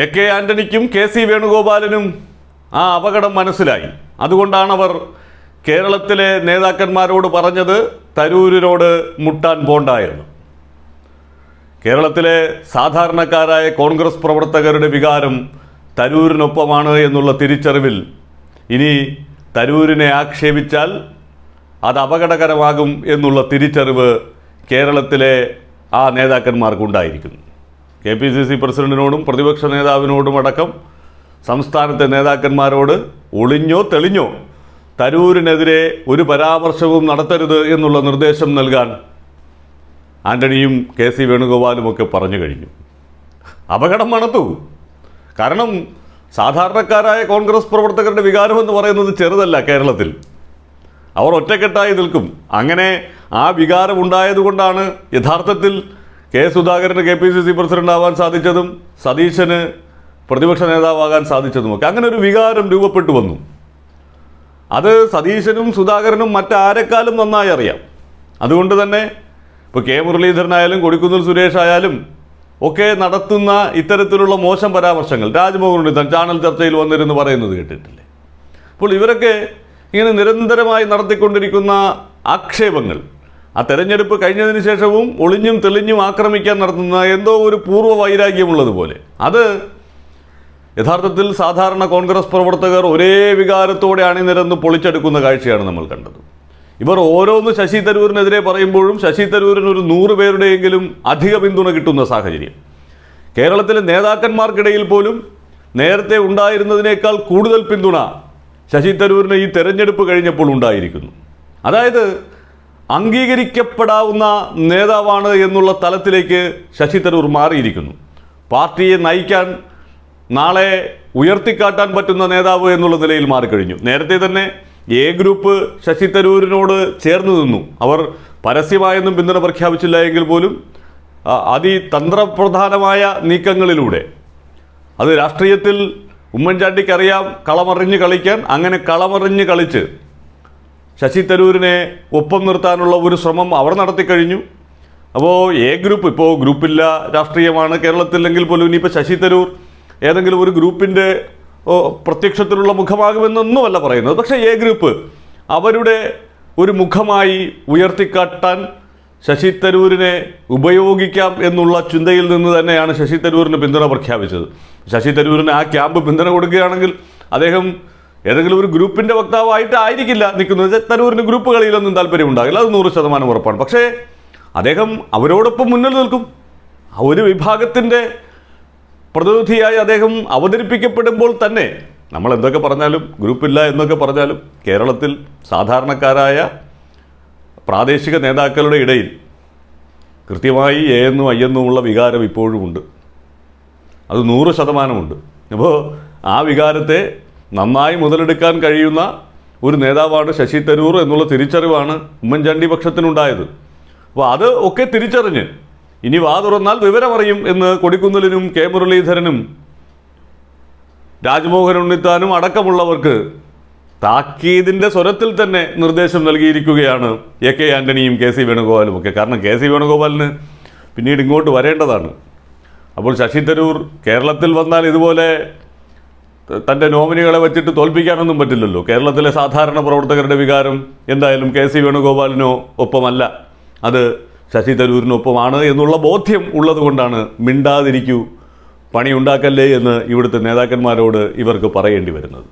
A K ആന്റണിക്കും K C വേണുഗോപാലനും ആ അപകടം മനസ്സിലായി അതുകൊണ്ടാണ് അവർ കേരളത്തിലെ നേതാക്കന്മാരോട് പറഞ്ഞത് തരൂരിനോട് മുട്ടാൻ പോണ്ട എന്ന് കേരളത്തിലെ സാധാരണക്കാരായ കോൺഗ്രസ് പ്രവർത്തകരുടെ വികാരം തരൂരിനൊപ്പമാണ് എന്നുള്ള തിരിച്ചറിവിൽ ഇനി തരൂരിനെ ആക്ഷേപിച്ചാൽ അത് അപകടകരമാകും എന്നുള്ള തിരിച്ചറിവ് കേരളത്തിലെ ആ നേതാക്കന്മാർക്കുണ്ടായിരിക്കുന്നു കെ പി സി സി പ്രസിഡന്റിനോടും പ്രതിപക്ഷ നേതാവിനോടും അടക്കം സംസ്ഥാനത്തെ നേതാക്കന്മാരോട് ഒളിഞ്ഞോ തെളിഞ്ഞോ തരൂരിനെതിരെ ഒരു പരാമർശവും നടത്തരുത് എന്നുള്ള നിർദ്ദേശം നൽകാൻ ആന്റണിയും കെ സി വേണുഗോപാലും ഒക്കെ പറഞ്ഞു കഴിഞ്ഞു അപകടം മണത്തു കാരണം സാധാരണക്കാരായ കോൺഗ്രസ് പ്രവർത്തകരുടെ എന്ന് പറയുന്നത് ചെറുതല്ല കേരളത്തിൽ അവർ ഒറ്റക്കെട്ടായി നിൽക്കും അങ്ങനെ ആ വികാരം ഉണ്ടായതുകൊണ്ടാണ് യഥാർത്ഥത്തിൽ കെ സുധാകരന് K P C C president ആവാൻ സാധിച്ചതും സതീശന് പ്രതിപക്ഷ നേതാവാകാൻ സാധിച്ചതുമൊക്കെ അങ്ങനെ ഒരു വികാരം രൂപപ്പെട്ടു വന്നു അത് സതീശനും സുധാകരനും മറ്റാരെക്കാളും നന്നായി അറിയാം അതുകൊണ്ട് തന്നെ ഇപ്പോൾ കെ മുരളീധരനായാലും കൊടിക്കുന്നിൽ സുരേഷ് ആയാലും ഒക്കെ നടത്തുന്ന ഇത്തരത്തിലുള്ള മോശം പരാമർശങ്ങൾ രാജ്മോഹൻ ഉണ്ണിത്തൻ ചാനൽ ചർച്ചയിൽ വന്നിരുന്നു പറയുന്നത് കേട്ടിട്ടില്ലേ അപ്പോൾ ഇവരൊക്കെ ഇങ്ങനെ നിരന്തരമായി നടത്തിക്കൊണ്ടിരിക്കുന്ന ആക്ഷേപങ്ങൾ ആ തെരഞ്ഞെടുപ്പ് കഴിഞ്ഞതിന് ശേഷവും ഒളിഞ്ഞും തെളിഞ്ഞും ആക്രമിക്കാൻ നടത്തുന്ന എന്തോ ഒരു പൂർവ്വ വൈരാഗ്യമുള്ളതുപോലെ അത് യഥാർത്ഥത്തിൽ സാധാരണ കോൺഗ്രസ് പ്രവർത്തകർ ഒരേ വികാരത്തോടെ അണിനിരന്ന് പൊളിച്ചെടുക്കുന്ന കാഴ്ചയാണ് നമ്മൾ കണ്ടത് ഇവർ ഓരോന്ന് ശശി തരൂരിനെതിരെ പറയുമ്പോഴും ശശി തരൂരിന് ഒരു നൂറ് പേരുടെയെങ്കിലും അധിക പിന്തുണ കിട്ടുന്ന സാഹചര്യം കേരളത്തിലെ നേതാക്കന്മാർക്കിടയിൽ പോലും നേരത്തെ ഉണ്ടായിരുന്നതിനേക്കാൾ കൂടുതൽ പിന്തുണ ശശി തരൂരിന് ഈ തെരഞ്ഞെടുപ്പ് കഴിഞ്ഞപ്പോൾ ഉണ്ടായിരിക്കുന്നു അതായത് അംഗീകരിക്കപ്പെടാവുന്ന നേതാവാണ് എന്നുള്ള തലത്തിലേക്ക് ശശി തരൂർ മാറിയിരിക്കുന്നു പാർട്ടിയെ നയിക്കാൻ നാളെ ഉയർത്തിക്കാട്ടാൻ പറ്റുന്ന നേതാവ് എന്നുള്ള നിലയിൽ മാറിക്കഴിഞ്ഞു നേരത്തെ തന്നെ എ ഗ്രൂപ്പ് ശശി തരൂരിനോട് ചേർന്ന് നിന്നു അവർ പരസ്യമായൊന്നും പിന്തുണ പ്രഖ്യാപിച്ചില്ല എങ്കിൽ പോലും അതിതന്ത്രപ്രധാനമായ നീക്കങ്ങളിലൂടെ അത് രാഷ്ട്രീയത്തിൽ ഉമ്മൻചാണ്ടിക്കറിയാം കളമറിഞ്ഞ് കളിക്കാൻ അങ്ങനെ കളമറിഞ്ഞ് കളിച്ച് ശശി തരൂരിനെ ഒപ്പം നിർത്താനുള്ള ഒരു ശ്രമം അവർ നടത്തിക്കഴിഞ്ഞു അപ്പോൾ എ ഗ്രൂപ്പ് ഇപ്പോൾ ഗ്രൂപ്പില്ല രാഷ്ട്രീയമാണ് കേരളത്തിലെങ്കിൽ പോലും ഇനിയിപ്പോൾ ശശി തരൂർ ഏതെങ്കിലും ഒരു ഗ്രൂപ്പിൻ്റെ പ്രത്യക്ഷത്തിലുള്ള മുഖമാകുമെന്നൊന്നുമല്ല പറയുന്നത് പക്ഷേ എ ഗ്രൂപ്പ് അവരുടെ ഒരു മുഖമായി ഉയർത്തിക്കാട്ടാൻ ശശി തരൂരിനെ ഉപയോഗിക്കാം എന്നുള്ള ചിന്തയിൽ നിന്ന് തന്നെയാണ് ശശി തരൂരിന് പിന്തുണ പ്രഖ്യാപിച്ചത് ശശി തരൂരിന് ആ ക്യാമ്പ് പിന്തുണ കൊടുക്കുകയാണെങ്കിൽ അദ്ദേഹം ഏതെങ്കിലും ഒരു ഗ്രൂപ്പിന്റെ വക്താവായിട്ടായിരിക്കില്ല ആയിരിക്കില്ല നിൽക്കുന്നത് തരൂരിന് ഗ്രൂപ്പ് കളിയിലൊന്നും താല്പര്യം ഉണ്ടാകില്ല അത് നൂറ് ശതമാനം ഉറപ്പാണ് പക്ഷേ അദ്ദേഹം അവരോടൊപ്പം മുന്നിൽ നിൽക്കും ഒരു വിഭാഗത്തിൻ്റെ പ്രതിനിധിയായി അദ്ദേഹം അവതരിപ്പിക്കപ്പെടുമ്പോൾ തന്നെ നമ്മൾ എന്തൊക്കെ പറഞ്ഞാലും ഗ്രൂപ്പില്ല എന്നൊക്കെ പറഞ്ഞാലും കേരളത്തിൽ സാധാരണക്കാരായ പ്രാദേശിക നേതാക്കളുടെ ഇടയിൽ കൃത്യമായി എ എന്നും ഐ എന്നുമുള്ള വികാരം ഇപ്പോഴുമുണ്ട് അത് നൂറ് ശതമാനമുണ്ട് അപ്പോൾ ആ വികാരത്തെ നന്നായി മുതലെടുക്കാൻ കഴിയുന്ന ഒരു നേതാവാണ് ശശി തരൂർ എന്നുള്ള തിരിച്ചറിവാണ് ഉമ്മൻചാണ്ടി പക്ഷത്തിനുണ്ടായത് അപ്പോൾ അത് ഒക്കെ തിരിച്ചറിഞ്ഞ് ഇനി വാ തുറന്നാൽ വിവരമറിയും എന്ന് കൊടിക്കുന്നിലിനും കെ മുരളീധരനും രാജ്മോഹൻ ഉണ്ണിത്താനും അടക്കമുള്ളവർക്ക് താക്കീതിൻ്റെ സ്വരത്തിൽ തന്നെ നിർദ്ദേശം നൽകിയിരിക്കുകയാണ് എ കെ ആൻ്റണിയും കെ സി വേണുഗോപാലും ഒക്കെ കാരണം കെ സി വേണുഗോപാലിന് പിന്നീട് ഇങ്ങോട്ട് വരേണ്ടതാണ് അപ്പോൾ ശശി തരൂർ കേരളത്തിൽ വന്നാൽ ഇതുപോലെ തൻ്റെ നോമിനികളെ വെച്ചിട്ട് തോൽപ്പിക്കാനൊന്നും പറ്റില്ലല്ലോ കേരളത്തിലെ സാധാരണ പ്രവർത്തകരുടെ വികാരം എന്തായാലും കെ സി വേണുഗോപാലിനോ ഒപ്പമല്ല അത് ശശി തരൂരിനൊപ്പമാണ് എന്നുള്ള ബോധ്യം ഉള്ളതുകൊണ്ടാണ് മിണ്ടാതിരിക്കൂ പണിയുണ്ടാക്കല്ലേ എന്ന് ഇവിടുത്തെ നേതാക്കന്മാരോട് ഇവർക്ക് പറയേണ്ടി വരുന്നത്